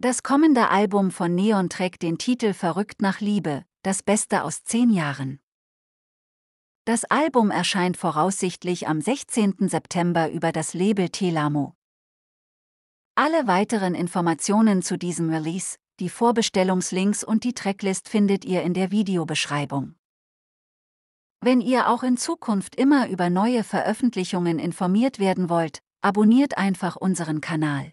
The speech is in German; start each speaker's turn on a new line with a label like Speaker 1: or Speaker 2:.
Speaker 1: Das kommende Album von Neon trägt den Titel Verrückt nach Liebe, das Beste aus zehn Jahren. Das Album erscheint voraussichtlich am 16. September über das Label Telamo. Alle weiteren Informationen zu diesem Release, die Vorbestellungslinks und die Tracklist findet ihr in der Videobeschreibung. Wenn ihr auch in Zukunft immer über neue Veröffentlichungen informiert werden wollt, abonniert einfach unseren Kanal.